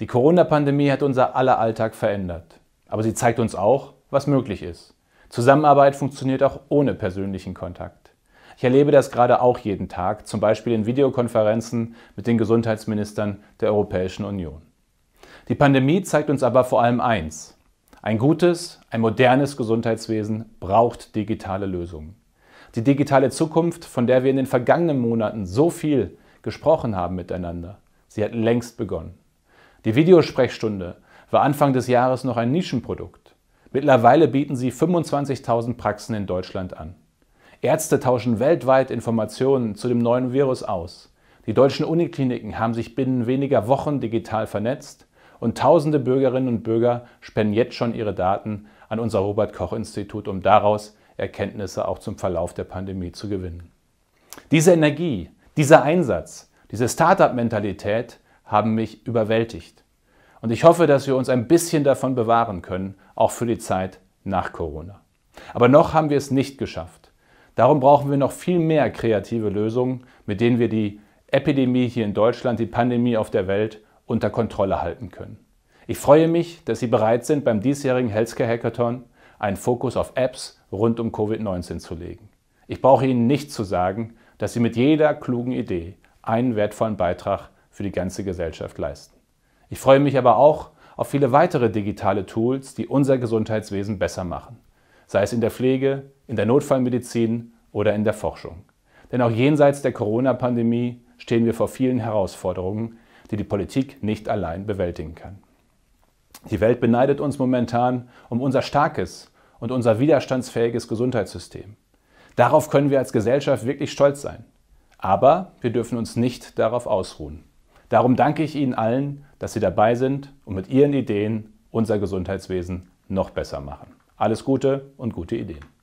Die Corona-Pandemie hat unser aller Alltag verändert. Aber sie zeigt uns auch, was möglich ist. Zusammenarbeit funktioniert auch ohne persönlichen Kontakt. Ich erlebe das gerade auch jeden Tag, zum Beispiel in Videokonferenzen mit den Gesundheitsministern der Europäischen Union. Die Pandemie zeigt uns aber vor allem eins. Ein gutes, ein modernes Gesundheitswesen braucht digitale Lösungen. Die digitale Zukunft, von der wir in den vergangenen Monaten so viel gesprochen haben miteinander, sie hat längst begonnen. Die Videosprechstunde war Anfang des Jahres noch ein Nischenprodukt. Mittlerweile bieten sie 25.000 Praxen in Deutschland an. Ärzte tauschen weltweit Informationen zu dem neuen Virus aus. Die deutschen Unikliniken haben sich binnen weniger Wochen digital vernetzt und tausende Bürgerinnen und Bürger spenden jetzt schon ihre Daten an unser Robert Koch Institut, um daraus Erkenntnisse auch zum Verlauf der Pandemie zu gewinnen. Diese Energie, dieser Einsatz, diese Start-up-Mentalität haben mich überwältigt. Und ich hoffe, dass wir uns ein bisschen davon bewahren können, auch für die Zeit nach Corona. Aber noch haben wir es nicht geschafft. Darum brauchen wir noch viel mehr kreative Lösungen, mit denen wir die Epidemie hier in Deutschland, die Pandemie auf der Welt unter Kontrolle halten können. Ich freue mich, dass Sie bereit sind, beim diesjährigen Healthcare Hackathon einen Fokus auf Apps rund um Covid-19 zu legen. Ich brauche Ihnen nicht zu sagen, dass Sie mit jeder klugen Idee einen wertvollen Beitrag für die ganze Gesellschaft leisten. Ich freue mich aber auch auf viele weitere digitale Tools, die unser Gesundheitswesen besser machen, sei es in der Pflege, in der Notfallmedizin oder in der Forschung. Denn auch jenseits der Corona-Pandemie stehen wir vor vielen Herausforderungen, die die Politik nicht allein bewältigen kann. Die Welt beneidet uns momentan um unser starkes und unser widerstandsfähiges Gesundheitssystem. Darauf können wir als Gesellschaft wirklich stolz sein. Aber wir dürfen uns nicht darauf ausruhen. Darum danke ich Ihnen allen, dass Sie dabei sind und mit Ihren Ideen unser Gesundheitswesen noch besser machen. Alles Gute und gute Ideen.